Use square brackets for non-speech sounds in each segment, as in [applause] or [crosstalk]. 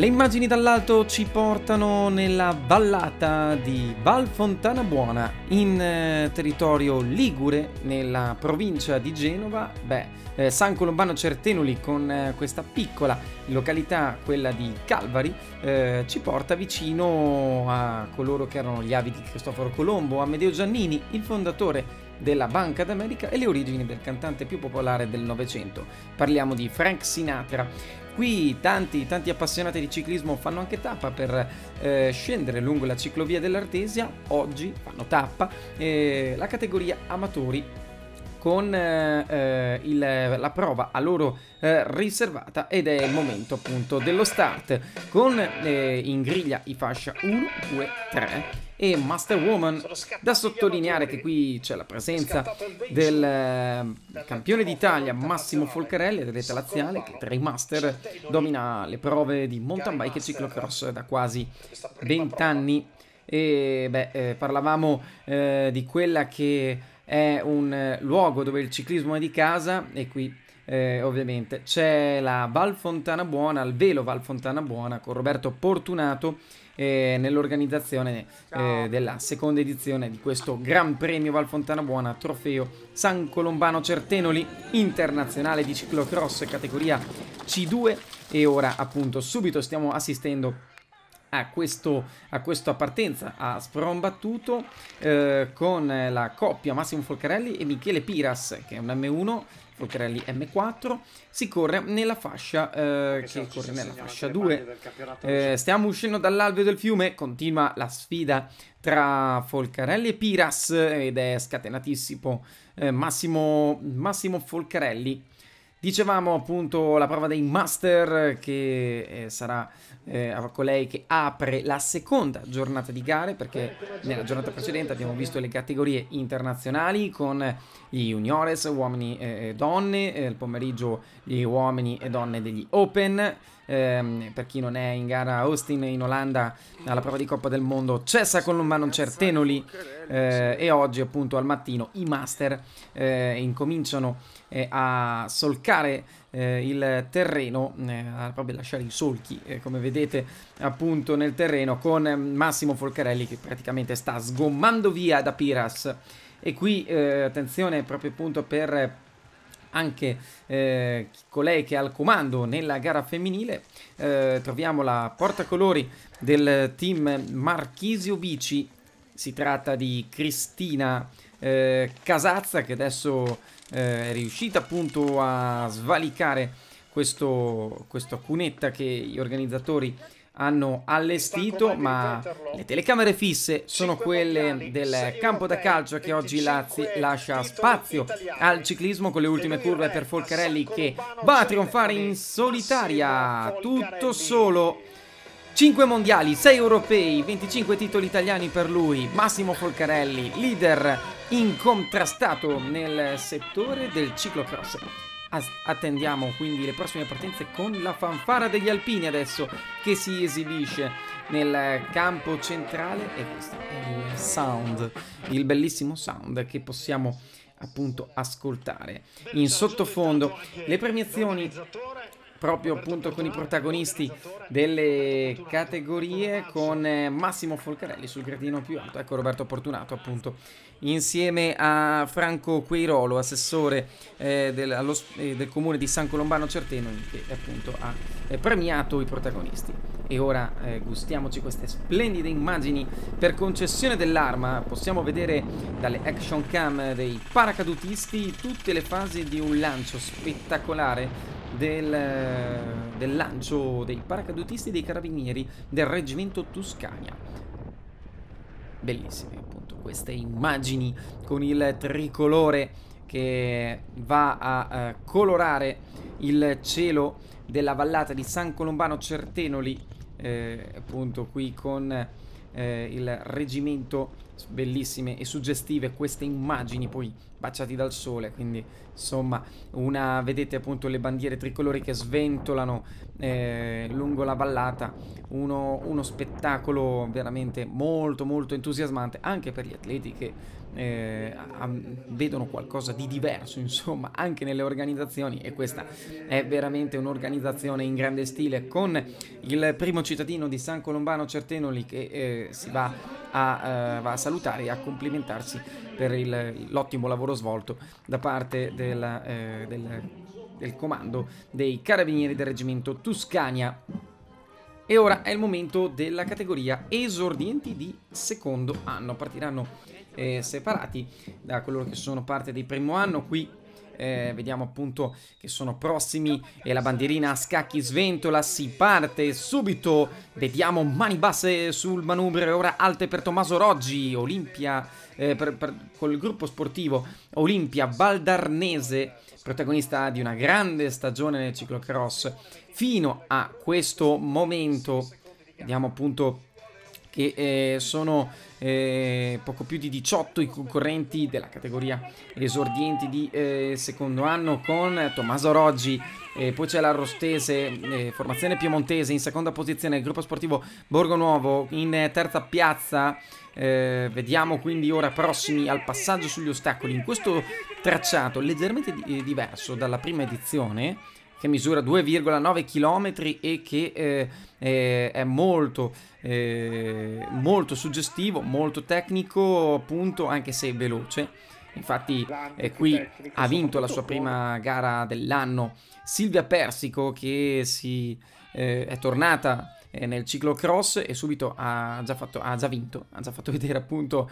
Le immagini dall'alto ci portano nella vallata di Val Fontana Buona, in eh, territorio ligure, nella provincia di Genova. Beh, eh, San Colombano Certenoli con eh, questa piccola località, quella di Calvari, eh, ci porta vicino a coloro che erano gli avi di Cristoforo Colombo, Amedeo Giannini, il fondatore della Banca d'America e le origini del cantante più popolare del Novecento. Parliamo di Frank Sinatra qui tanti, tanti appassionati di ciclismo fanno anche tappa per eh, scendere lungo la ciclovia dell'Artesia, oggi fanno tappa eh, la categoria amatori con eh, eh, il, la prova a loro eh, riservata ed è il momento appunto dello start con eh, in griglia i fascia 1, 2, 3 e Master Woman. Da sottolineare che qui c'è la presenza del eh, campione d'Italia Massimo Folcarelli, atleta laziale, che tra i master domina le prove di mountain bike e ciclocross da quasi 20 anni. E beh, eh, parlavamo eh, di quella che è un eh, luogo dove il ciclismo è di casa e qui eh, ovviamente c'è la Val Fontana Buona, il velo Val Fontana Buona con Roberto Portunato eh, nell'organizzazione eh, della seconda edizione di questo Gran Premio Val Fontana Buona, trofeo San Colombano Certenoli internazionale di ciclocross categoria C2 e ora appunto subito stiamo assistendo a, questo, a questa partenza ha sprombattuto eh, con la coppia Massimo Folcarelli e Michele Piras che è un M1 Folcarelli M4 si corre nella fascia eh, che corre nella fascia 2 eh, stiamo uscendo dall'alveo del fiume continua la sfida tra Folcarelli e Piras ed è scatenatissimo eh, Massimo, Massimo Folcarelli Dicevamo appunto la prova dei master che eh, sarà eh, colei che apre la seconda giornata di gare perché nella giornata precedente abbiamo visto le categorie internazionali con gli juniores, uomini e donne, eh, il pomeriggio gli uomini e donne degli open ehm, per chi non è in gara Austin in Olanda alla prova di Coppa del Mondo cessa con non c'è Certenoli eh, e oggi appunto al mattino i master eh, incominciano eh, a solcare eh, il terreno, eh, a proprio lasciare i solchi eh, come vedete appunto nel terreno con Massimo Folcarelli che praticamente sta sgommando via da Piras e qui attenzione proprio appunto per anche eh, colei che ha il comando nella gara femminile. Eh, troviamo la portacolori del team Marchisio Bici. Si tratta di Cristina eh, Casazza che adesso eh, è riuscita appunto a svalicare questo, questa cunetta che gli organizzatori hanno allestito, ma le telecamere fisse sono quelle del campo da calcio che oggi Lazzi lascia spazio al ciclismo con le ultime curve per Folcarelli che va a trionfare in solitaria, tutto solo. 5 mondiali, 6 europei, 25 titoli italiani per lui, Massimo Folcarelli, leader incontrastato nel settore del ciclocross attendiamo quindi le prossime partenze con la fanfara degli alpini adesso che si esibisce nel campo centrale e questo è il sound, il bellissimo sound che possiamo appunto ascoltare in sottofondo. Le premiazioni proprio appunto con i protagonisti delle categorie con eh, Massimo Folcarelli sul gradino più alto, ecco Roberto Fortunato appunto insieme a Franco Queirolo, assessore eh, del, allo, eh, del, comune di San Colombano Certeno che appunto ha eh, premiato i protagonisti. E ora eh, gustiamoci queste splendide immagini per concessione dell'arma, possiamo vedere dalle action cam dei paracadutisti tutte le fasi di un lancio spettacolare del, del lancio dei paracadutisti dei carabinieri del reggimento Tuscania. Bellissime appunto queste immagini con il tricolore che va a eh, colorare il cielo della vallata di San Colombano Certenoli, eh, appunto qui con eh, il reggimento bellissime e suggestive queste immagini poi baciati dal sole, quindi insomma una, vedete appunto le bandiere tricolori che sventolano eh, lungo la vallata, uno, uno spettacolo veramente molto molto entusiasmante anche per gli atleti che eh, vedono qualcosa di diverso, [laughs] insomma, anche nelle organizzazioni e questa è veramente un'organizzazione in grande stile con il primo cittadino di San Colombano Certenoli che eh, si va a, eh, va a, salutare e a complimentarsi per il, l'ottimo lavoro svolto da parte della, eh, del, del comando dei carabinieri del reggimento Tuscania. E ora è il momento della categoria esordienti di secondo anno. Partiranno eh, separati da coloro che sono parte del primo anno. Qui eh, vediamo appunto che sono prossimi e la bandierina a scacchi sventola, si parte subito, vediamo mani basse sul manubrio, ora alte per Tommaso Roggi, Olimpia, eh, per, per, col gruppo sportivo Olimpia Valdarnese, protagonista di una grande stagione nel ciclocross fino a questo momento vediamo appunto che eh, sono eh, poco più di 18 i concorrenti della categoria esordienti di eh, secondo anno con Tommaso Roggi eh, poi c'è la Rostese, eh, formazione piemontese in seconda posizione, il gruppo sportivo Borgo Nuovo in terza piazza eh, vediamo quindi ora prossimi al passaggio sugli ostacoli in questo tracciato leggermente di diverso dalla prima edizione che misura 2,9 km e che eh, eh, è molto, eh, molto suggestivo, molto tecnico, appunto, anche se veloce. Infatti eh, qui ha vinto la sua prima gara dell'anno Silvia Persico che si, eh, è tornata eh, nel ciclocross e subito ha già, fatto, ha già vinto, ha già fatto [laughs] vedere appunto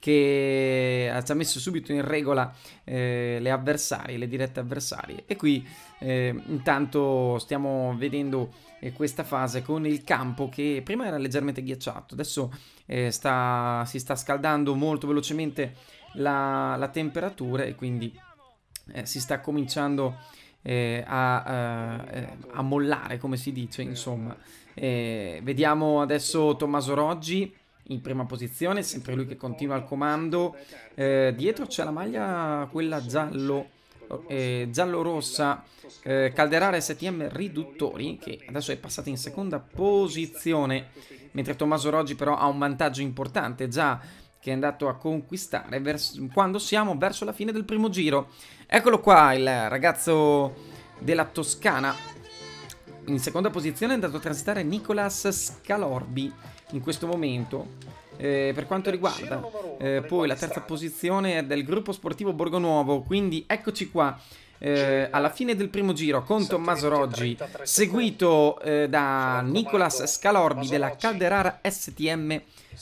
che eh, ha già messo subito in regola eh, le avversarie, le dirette avversarie. E qui eh, intanto stiamo vedendo eh, questa fase con il campo che prima era leggermente ghiacciato, adesso eh, sta, si sta scaldando molto velocemente la, la temperatura e quindi eh, si sta cominciando a, a, mollare, come si dice, insomma. vediamo adesso Tommaso Roggi in prima posizione, sempre lui che continua al comando. Eh, dietro c'è la maglia, quella giallo. Eh, giallo-rossa eh, Calderare STM Riduttori che adesso è passata in seconda posizione mentre Tommaso Roggi però ha un vantaggio importante già che è andato a conquistare verso, quando siamo verso la fine del primo giro eccolo qua il ragazzo della Toscana in seconda posizione è andato a transitare Nicolas Scalorbi in questo momento. Eh, per quanto riguarda eh, poi la terza posizione è del gruppo sportivo Borgo Nuovo, quindi eccoci qua. Eh, alla fine del primo giro con Tommaso Roggi, seguito eh, da Nicolas Scalorbi della Calderara STM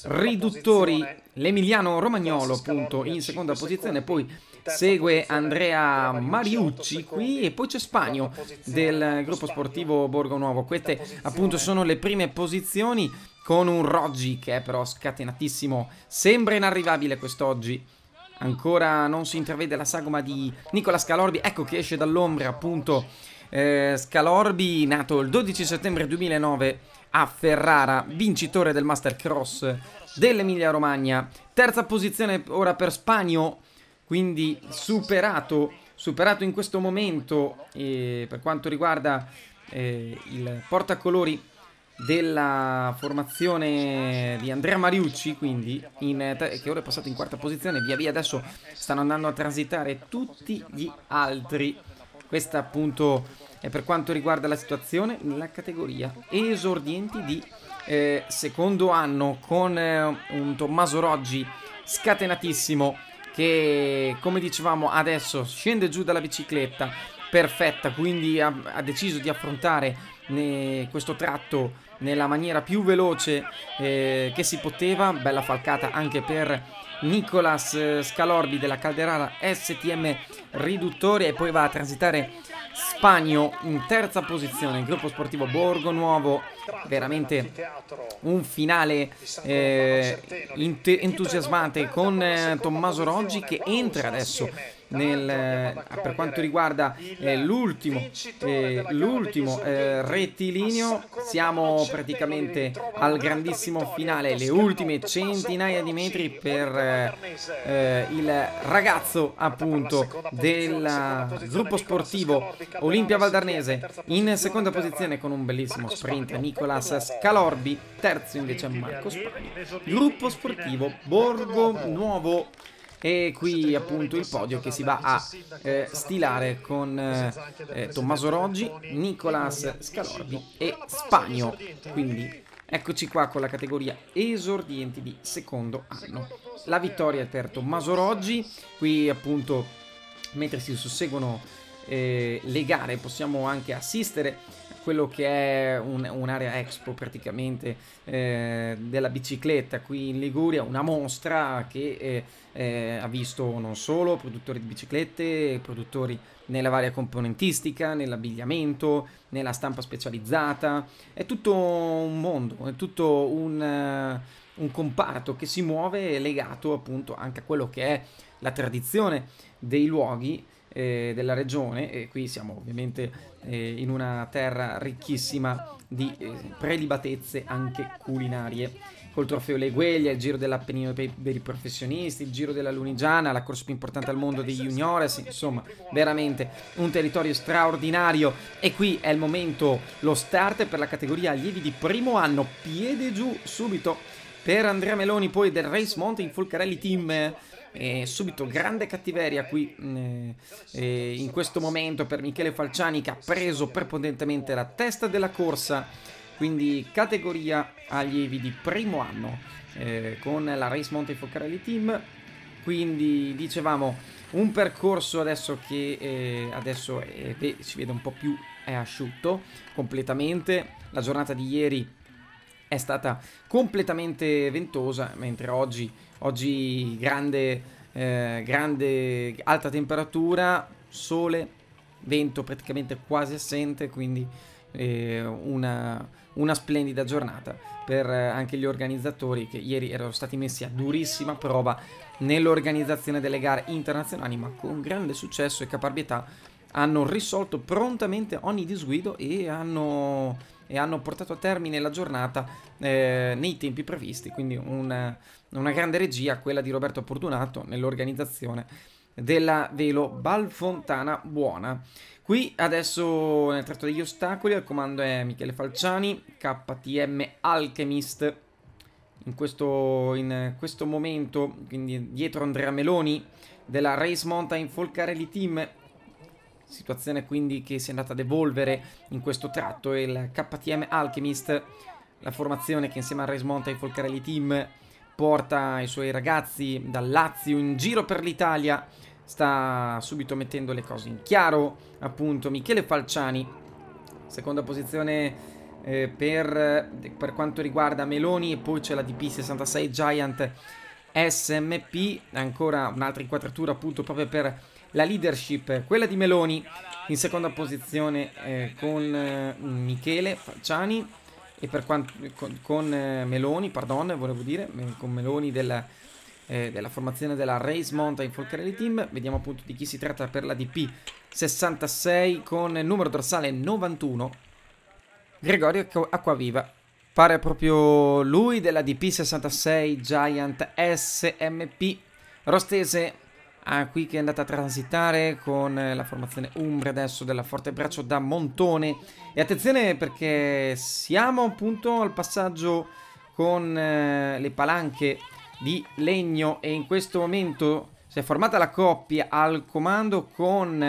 Riduttori, l'Emiliano Romagnolo appunto in seconda posizione, poi segue Andrea Mariucci qui e poi c'è Spagno del gruppo sportivo Borgo Nuovo. Queste appunto sono le prime posizioni con un Roggi che è però scatenatissimo, sembra inarrivabile quest'oggi. Ancora non si intravede la sagoma di Nicola Scalorbi, ecco che esce dall'ombra appunto eh, Scalorbi, nato il 12 settembre 2009 a Ferrara, vincitore del Mastercross dell'Emilia Romagna. Terza posizione ora per Spagno, quindi superato, superato in questo momento eh, per quanto riguarda eh, il portacolori della formazione di Andrea Mariucci quindi che ora è passato in quarta posizione via via adesso stanno andando a transitare tutti gli altri questa appunto è per quanto riguarda la situazione nella categoria esordienti di eh, secondo anno con eh, un Tommaso Roggi scatenatissimo che come dicevamo adesso scende giù dalla bicicletta perfetta, quindi ha, ha deciso di affrontare ne, questo tratto nella maniera più veloce eh, che si poteva, bella falcata anche per Nicolas eh, Scalorbi della Calderara STM riduttore e poi va a transitare Spagno in terza posizione, il gruppo sportivo Borgo Nuovo, veramente un finale eh, certo, entusiasmante con eh, Tommaso Roggi che entra adesso nel, eh, per quanto riguarda eh, l'ultimo, eh, eh rettilineo siamo praticamente al grandissimo finale le ultime centinaia di metri per eh, il ragazzo appunto del gruppo sportivo Olimpia Valdarnese in seconda posizione con un bellissimo sprint Nicolas Scalorbi terzo invece Marco Spagna gruppo sportivo Borgo Nuovo e qui appunto il podio che si va a eh, stilare con eh, eh, Tommaso Roggi, Nicolas Scalorbi e Spagno. Quindi eccoci qua con la categoria esordienti di secondo anno. La vittoria per Tommaso Roggi, qui appunto mentre si susseguono eh, le gare possiamo anche assistere quello che è un, un'area expo praticamente eh, della bicicletta qui in Liguria, una mostra che eh, eh, ha visto non solo produttori di biciclette, produttori nella varia componentistica, nell'abbigliamento, nella stampa specializzata, è tutto un mondo, è tutto un... Uh, un comparto che si muove legato appunto anche a quello che è la tradizione dei luoghi eh, della regione e qui siamo ovviamente eh, in una terra ricchissima di eh, prelibatezze anche culinarie. Col trofeo Le Gueglie, il giro dell'Appennino per, i professionisti, il giro della Lunigiana, la corsa più importante al mondo degli juniores, insomma, veramente un territorio straordinario. E qui è il momento, lo start per la categoria allievi di primo anno, piede giù subito per Andrea Meloni, poi del Race Mountain in Fulcarelli Team e subito grande cattiveria qui mm, eh, eh, in questo momento per Michele Falciani che ha preso prepotentemente la testa della corsa, quindi categoria allievi di primo anno eh, con la Race Monte Focarelli Team. Quindi dicevamo un percorso adesso che eh, adesso eh, eh, si vede un po' più asciutto completamente. La giornata di ieri è stata completamente ventosa, mentre oggi Oggi grande, eh, grande, alta temperatura, sole, vento praticamente quasi assente, quindi eh, una, una, splendida giornata per eh, anche gli organizzatori che ieri erano stati messi a durissima prova nell'organizzazione delle gare internazionali, ma con grande successo e caparbietà hanno risolto prontamente ogni disguido e hanno, e hanno portato a termine la giornata eh, nei tempi previsti, quindi un una grande regia, quella di Roberto Fortunato, nell'organizzazione della Velo Balfontana Buona. Qui adesso nel tratto degli ostacoli al comando è Michele Falciani, KTM Alchemist. In questo, in questo momento, quindi dietro Andrea Meloni della Race Mountain Folcarelli Team, situazione quindi che si è andata ad evolvere in questo tratto, il KTM Alchemist, la formazione che insieme al Race Mountain Folcarelli Team porta i suoi ragazzi dal Lazio in giro per l'Italia, sta subito mettendo le cose in chiaro, appunto Michele Falciani, seconda posizione eh, per, per, quanto riguarda Meloni e poi c'è la DP66 Giant SMP, ancora un'altra inquadratura appunto proprio per la leadership, quella di Meloni in seconda posizione eh, con eh, Michele Falciani e per quanto, con, con eh, Meloni, pardon, volevo dire, con Meloni della, eh, della formazione della Race Mountain Folk Rally Team, vediamo appunto di chi si tratta per la DP 66 con numero dorsale 91, Gregorio Acquaviva. Pare proprio lui della DP66 Giant SMP Rostese Ah, qui che è andata a transitare con eh, la formazione Umbra adesso della Forte Braccio da Montone. E attenzione perché siamo appunto al passaggio con eh, le palanche di legno e in questo momento si è formata la coppia al comando con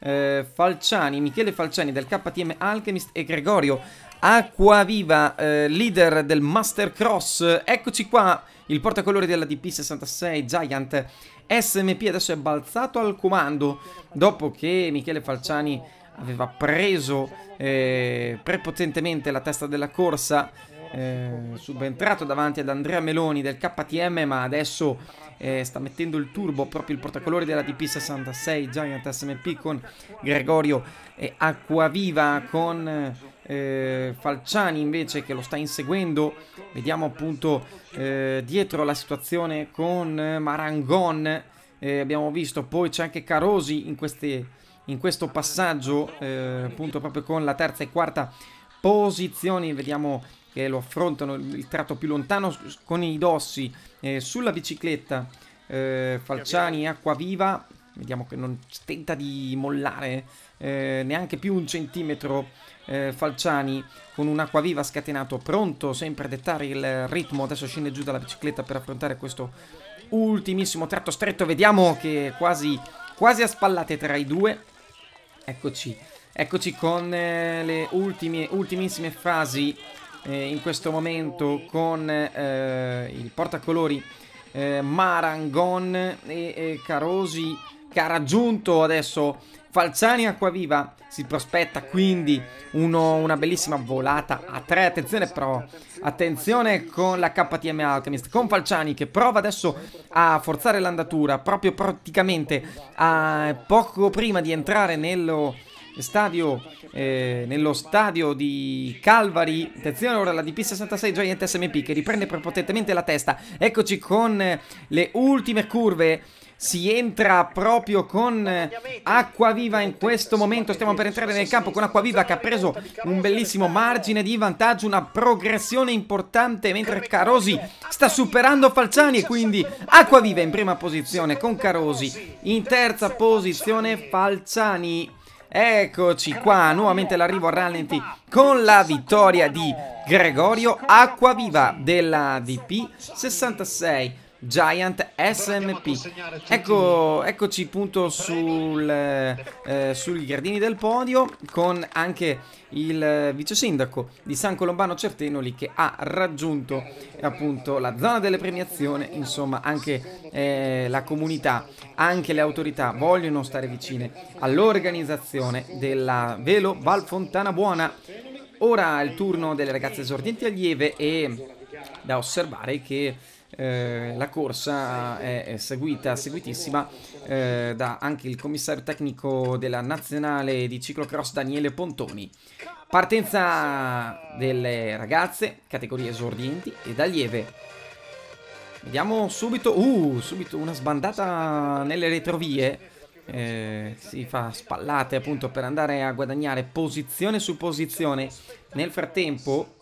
eh, Falciani, Michele Falciani del KTM Alchemist e Gregorio Acquaviva, eh, leader del Master Cross. Eccoci qua, il portacolore della DP66 Giant SMP adesso è balzato al comando dopo che Michele Falciani aveva preso eh, prepotentemente la testa della corsa eh, subentrato davanti ad Andrea Meloni del KTM ma adesso eh, sta mettendo il turbo proprio il portacolore della DP66 Giant SMP con Gregorio eh, Acquaviva con eh, eh, Falciani invece che lo sta inseguendo vediamo appunto eh, dietro la situazione con Marangon eh, abbiamo visto poi c'è anche Carosi in, queste, in questo passaggio eh, appunto proprio con la terza e quarta posizioni vediamo che lo affrontano il tratto più lontano con i dossi eh, sulla bicicletta eh, Falciani Acquaviva Vediamo che non tenta di mollare eh, neanche più un centimetro eh, Falciani con un acquaviva scatenato, pronto sempre a dettare il ritmo. Adesso scende giù dalla bicicletta per affrontare questo ultimissimo tratto stretto. Vediamo che quasi, quasi a spallate tra i due. Eccoci, eccoci con eh, le ultime, ultimissime frasi eh, in questo momento con eh, il portacolori eh, Marangon e Carosi che ha raggiunto adesso Falciani Acquaviva. Si prospetta quindi uno, una bellissima volata a 3. Attenzione però, attenzione con la KTM Alchemist, con Falciani che prova adesso a forzare l'andatura proprio praticamente a, poco prima di entrare nello... Stadio, eh, nello stadio di Calvary. Attenzione ora la DP66 Giant SMP che riprende prepotentemente la testa. Eccoci con le ultime curve si entra proprio con eh, Acquaviva in questo momento, stiamo per entrare nel campo con Acquaviva che ha preso un bellissimo margine di vantaggio, una progressione importante mentre Carosi eh, sta superando Falciani e quindi Acquaviva in prima posizione con Carosi, in terza posizione Falciani. Eccoci qua, nuovamente l'arrivo a rallenti con la vittoria di Gregorio Acquaviva della DP 66. Giant SMP. Ecco, eccoci punto sul, eh, sugli gradini del podio con anche il vice sindaco di San Colombano Certenoli che ha raggiunto appunto la zona delle premiazioni, insomma anche eh, la comunità, anche le autorità vogliono stare vicine all'organizzazione della Velo Val Fontana Buona. Ora è il turno delle ragazze esordienti allieve e da osservare che eh, la corsa è, è seguita, seguitissima eh, da anche il commissario tecnico della nazionale di ciclocross Daniele Pontoni. Partenza delle ragazze, categorie esordienti ed allieve. Vediamo subito, uh, subito una sbandata nelle retrovie. Eh, si fa spallate appunto per andare a guadagnare posizione su posizione. Nel frattempo,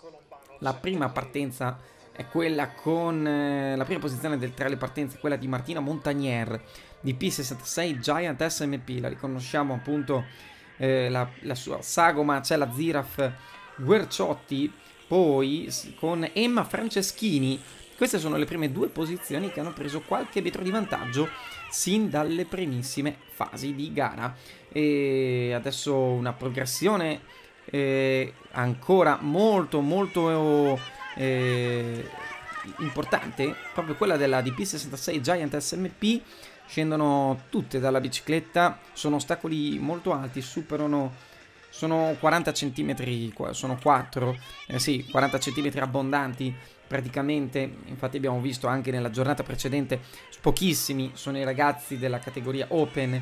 la prima partenza è quella con eh, la prima posizione del, tra le partenze, quella di Martina Montagnier di P66 Giant SMP, la riconosciamo appunto eh, la, la, sua sagoma, c'è la Ziraf Guerciotti, poi con Emma Franceschini. Queste sono le prime due posizioni che hanno preso qualche metro di vantaggio sin dalle primissime fasi di gara. E adesso una progressione eh, ancora molto molto eh, importante, proprio quella della DP66 Giant SMP, scendono tutte dalla bicicletta, sono ostacoli molto alti, superano sono 40 cm, sono 4, eh sì, 40 cm abbondanti praticamente, infatti abbiamo visto anche nella giornata precedente, pochissimi sono i ragazzi della categoria Open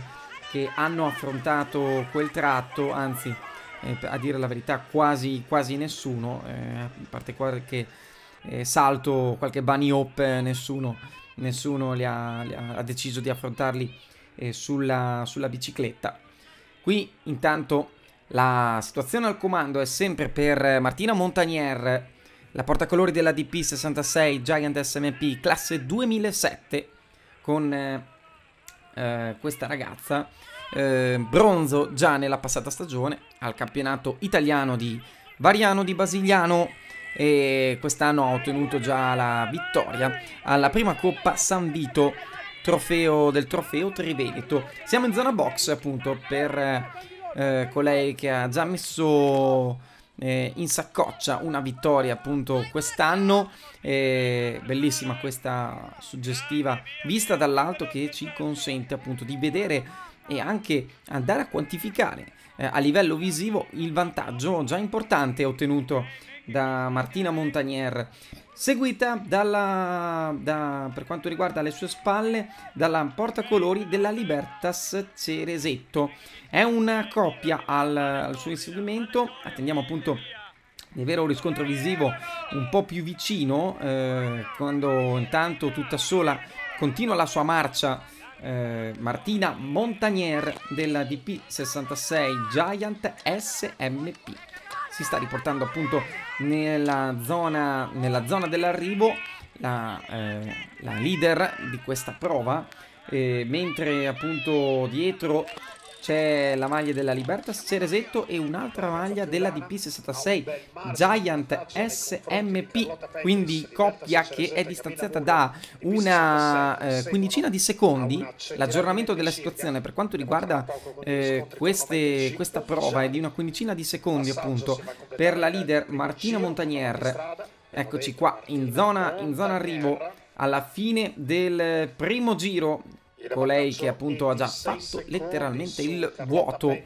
che hanno affrontato quel tratto, anzi eh, a dire la verità quasi, quasi nessuno, eh, a parte qualche eh, salto, qualche bunny hop, eh, nessuno, nessuno li ha, li ha, ha, deciso di affrontarli eh, sulla, sulla bicicletta. Qui intanto la situazione al comando è sempre per Martina Montagnier, la portacolori della DP66 Giant SMP classe 2007 con eh, eh, questa ragazza eh, bronzo già nella passata stagione al campionato italiano di Variano di Basigliano e quest'anno ha ottenuto già la vittoria alla prima Coppa San Vito, trofeo del trofeo Triveneto. Siamo in zona box appunto per eh, colei che ha già messo eh, in saccoccia una vittoria appunto quest'anno. Eh, bellissima questa suggestiva vista dall'alto che ci consente appunto di vedere e anche andare a quantificare eh, a livello visivo il vantaggio già importante ottenuto da Martina Montagnier, seguita dalla, da, per quanto riguarda le sue spalle dalla portacolori della Libertas Ceresetto. È una coppia al, al suo inseguimento, attendiamo appunto di avere un riscontro visivo un po' più vicino, eh, quando intanto tutta sola continua la sua marcia eh, Martina Montagnier della DP66 Giant SMP. Si sta riportando appunto nella zona, nella zona dell'arrivo la, eh, la, leader di questa prova, eh, mentre appunto dietro c'è la maglia della Libertas Ceresetto e un'altra maglia della DP66 Giant SMP, quindi coppia che è distanziata da una eh, quindicina di secondi. L'aggiornamento della situazione per quanto riguarda eh, queste, questa prova è di una quindicina di secondi appunto per la leader Martina Montagnier. Eccoci qua in zona, in zona arrivo alla fine del primo giro colei che appunto ha già fatto letteralmente il vuoto. Eh,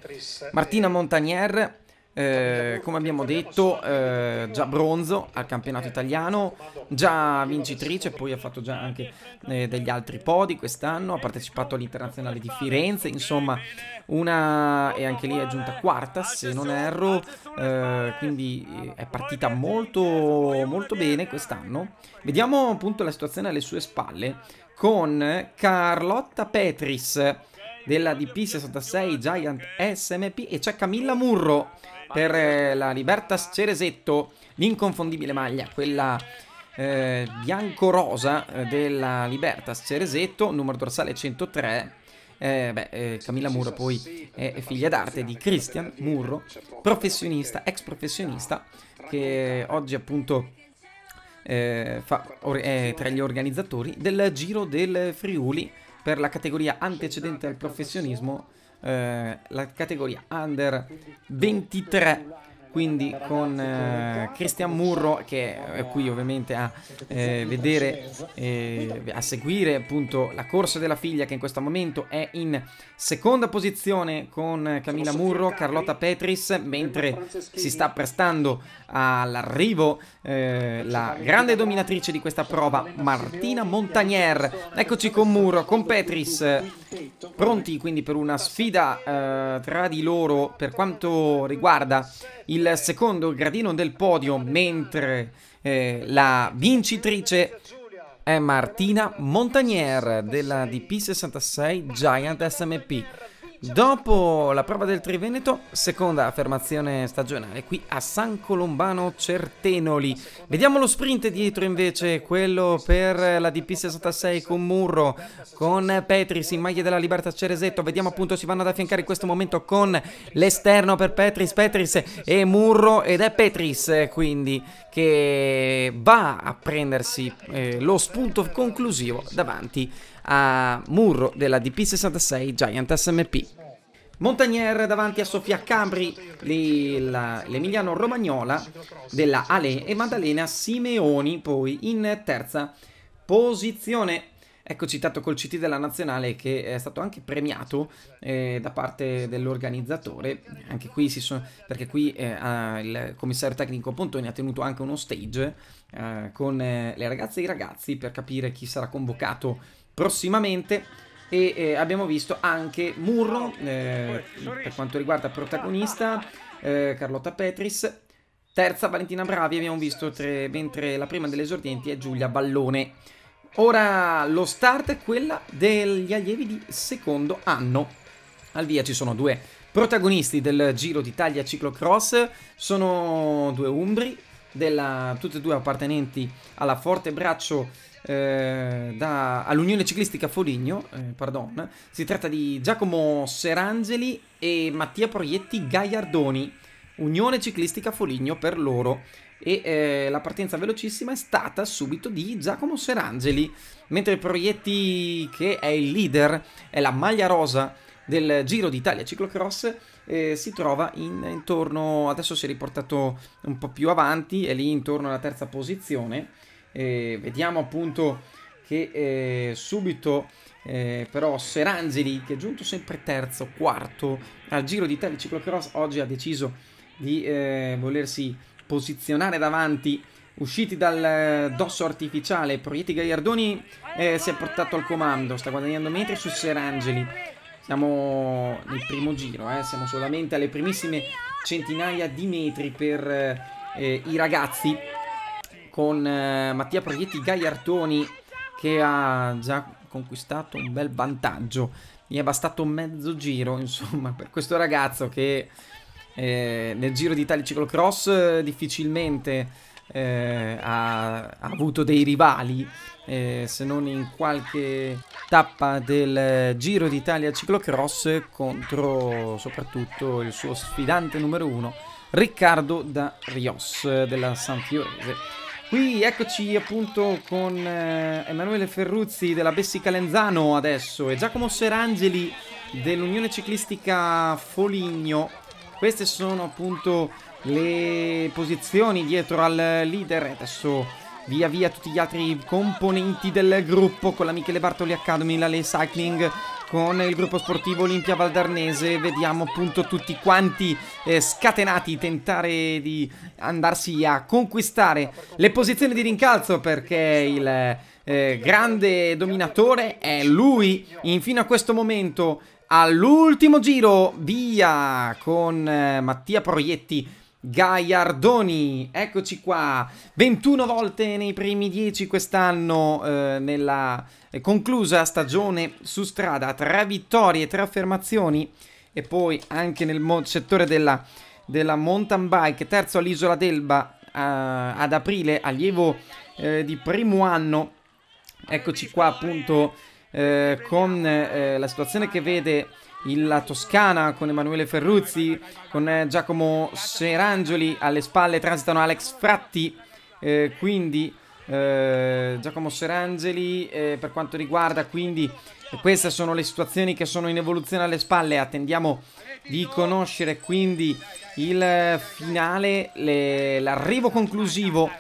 Martina Montagnier, eh, come abbiamo detto, eh, già bronzo al campionato italiano, già vincitrice, poi ha fatto già anche eh, degli altri podi quest'anno, ha partecipato all'internazionale di Firenze, insomma una e anche lì è giunta quarta se non erro, eh, quindi eh, è partita molto, molto bene quest'anno. Vediamo appunto la situazione alle sue spalle con Carlotta Petris della DP66 Giant SMP e c'è Camilla Murro per eh, la Libertas Ceresetto, l'inconfondibile maglia, quella eh, bianco-rosa eh, della Libertas Ceresetto, numero dorsale 103. Eh, beh, eh, Camilla Murro poi è figlia d'arte di Christian Murro, professionista, ex professionista, che oggi appunto eh, fa, or, è eh, tra gli organizzatori del Giro del Friuli per la categoria antecedente al professionismo, eh, la categoria under 23 quindi con eh, Cristian Murro che è qui ovviamente a eh, vedere, eh, a seguire appunto la corsa della figlia che in questo momento è in seconda posizione con Camilla Murro, Carlotta Petris, mentre si sta prestando all'arrivo eh, la grande dominatrice di questa prova Martina Montagnier. Eccoci con Murro, con Petris Pronti quindi per una sfida eh, tra di loro per quanto riguarda il secondo gradino del podio, mentre eh, la vincitrice è Martina Montagnier della DP66 Giant SMP. Dopo la prova del Triveneto, seconda affermazione stagionale qui a San Colombano Certenoli. Vediamo lo sprint dietro invece, quello per la DP66 con Murro, con Petris in maglia della Libertà Ceresetto. Vediamo appunto si vanno ad affiancare in questo momento con l'esterno per Petris, Petris e Murro ed è Petris quindi che va a prendersi eh, lo spunto conclusivo davanti a a Murro della DP66 Giant SMP. Montagnier davanti a Sofia Cambri, l'Emiliano Romagnola della Ale e Maddalena Simeoni poi in terza posizione. Ecco citato col CT della nazionale che è stato anche premiato eh, da parte dell'organizzatore, anche qui si sono, perché qui eh, il commissario tecnico Pontoni ha tenuto anche uno stage eh, con eh, le ragazze e i ragazzi per capire chi sarà convocato prossimamente e eh, abbiamo visto anche Murro eh, per quanto riguarda protagonista eh, Carlotta Petris terza Valentina Bravi abbiamo visto tre, mentre la prima delle esordienti è Giulia Ballone ora lo start è quella degli allievi di secondo anno al via ci sono due protagonisti del Giro d'Italia ciclocross sono due umbri della, tutte e due appartenenti alla Forte Braccio eh, all'Unione Ciclistica Foligno, eh, pardon, si tratta di Giacomo Serangeli e Mattia Proietti Gaiardoni, Unione Ciclistica Foligno per loro e eh, la partenza velocissima è stata subito di Giacomo Serangeli, mentre Proietti, che è il leader, è la maglia rosa del Giro d'Italia Ciclocross, eh, si trova in, intorno, adesso si è riportato un po' più avanti, è lì intorno alla terza posizione eh, vediamo appunto che eh, subito eh, però Serangeli che è giunto sempre terzo, quarto al Giro di d'Italia ciclocross oggi ha deciso di eh, volersi posizionare davanti usciti dal eh, dosso artificiale Proietti Gagliardoni eh, si è portato al comando sta guadagnando metri su Serangeli siamo nel primo giro siamo solamente alle primissime centinaia di metri per i ragazzi con eh, Mattia Proietti Gaiartoni che ha già conquistato un bel vantaggio. Mi è bastato mezzo giro, [laughs] insomma, per questo ragazzo che eh, nel Giro d'Italia Ciclocross eh, difficilmente eh, ha, ha, avuto dei rivali, eh, se non in qualche tappa del Giro d'Italia Ciclocross contro soprattutto il suo sfidante numero uno, Riccardo da Rios eh, della San Fiorese. Qui eccoci appunto con eh, Emanuele Ferruzzi della Bessi Calenzano adesso e Giacomo Serangeli dell'Unione Ciclistica Foligno. Queste sono appunto le posizioni dietro al leader. e Adesso via via tutti gli altri componenti del gruppo con la Michele Bartoli Academy, la Le Cycling con il gruppo sportivo Olimpia Valdarnese vediamo appunto tutti quanti eh, scatenati tentare di andarsi a conquistare le posizioni di rincalzo perché il eh, grande dominatore è lui fino a questo momento all'ultimo giro via con eh, Mattia Proietti Gaiardoni, eccoci qua, 21 volte nei primi 10 quest'anno eh, nella eh, conclusa stagione su strada, 3 vittorie, 3 affermazioni e poi anche nel settore della, della, mountain bike, terzo all'isola d'Elba eh, ad aprile, allievo eh, di primo anno, eccoci qua appunto eh, con eh, la situazione che vede la Toscana con Emanuele Ferruzzi, con eh, Giacomo Serangioli, alle spalle transitano Alex Fratti, eh, quindi eh, Giacomo Serangeli eh, per quanto riguarda quindi queste sono le situazioni che sono in evoluzione alle spalle, attendiamo di conoscere quindi il finale, l'arrivo conclusivo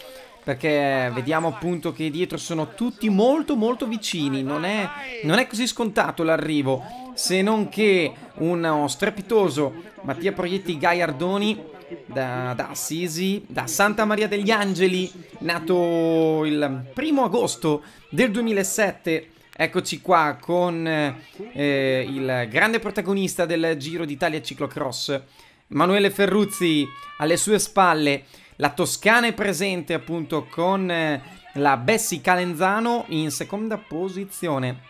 perché vediamo appunto che dietro sono tutti molto molto vicini. Non è, non è così scontato l'arrivo. Se non che uno strepitoso Mattia Proietti Gaiardoni da, da, Assisi, da Santa Maria degli Angeli, nato il primo agosto del 2007. Eccoci qua con eh, il grande protagonista del Giro d'Italia Ciclocross, Manuele Ferruzzi alle sue spalle. La Toscana è presente appunto con la Bessi Calenzano in seconda posizione.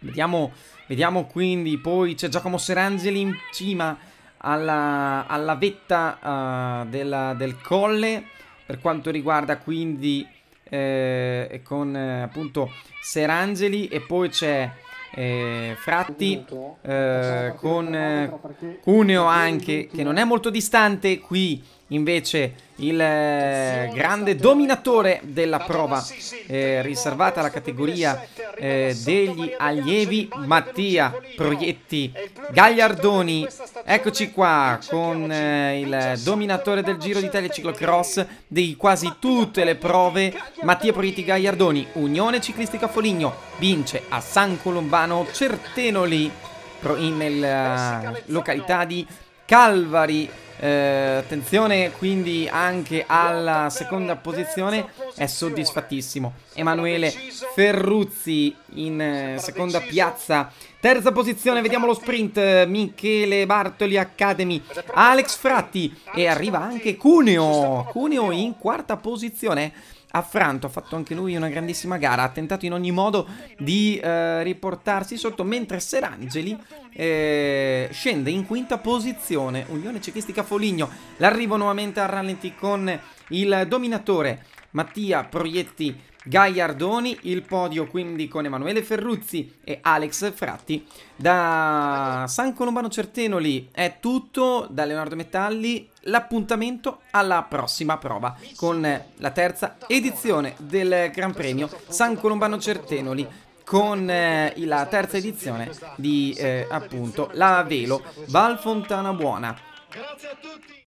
Vediamo, vediamo quindi, poi c'è Giacomo Serangeli in cima alla, alla vetta uh, della, del colle per quanto riguarda quindi eh, con eh, appunto Serangeli e poi c'è eh, Fratti con Cuneo anche che non è molto distante qui Invece il eh, grande dominatore della prova eh, riservata alla categoria eh, degli allievi Mattia Proietti Gagliardoni. Eccoci qua con eh, il dominatore del Giro di ciclocross di quasi tutte le prove Mattia Proietti Gagliardoni, Unione Ciclistica Foligno, vince a San Colombano Certenoli nella località di Calvari eh, attenzione quindi anche alla seconda posizione, è soddisfattissimo. Emanuele Ferruzzi in eh, seconda piazza. Terza posizione, vediamo lo sprint, Michele Bartoli Academy, Alex Fratti e arriva anche Cuneo, Cuneo in quarta posizione affranto, ha fatto anche lui una grandissima gara, ha tentato in ogni modo di eh, riportarsi sotto, mentre Serangeli eh, scende in quinta posizione, Unione Ciclistica Foligno, l'arrivo nuovamente al rallenti con il dominatore Mattia Proietti Gagliardoni, il podio quindi con Emanuele Ferruzzi e Alex Fratti. Da San Colombano Certenoli è tutto, da Leonardo Metalli l'appuntamento alla prossima prova con la terza edizione del Gran Premio San Colombano Certenoli con eh, la terza edizione di eh, appunto la Velo Val Fontana Buona. Grazie a tutti.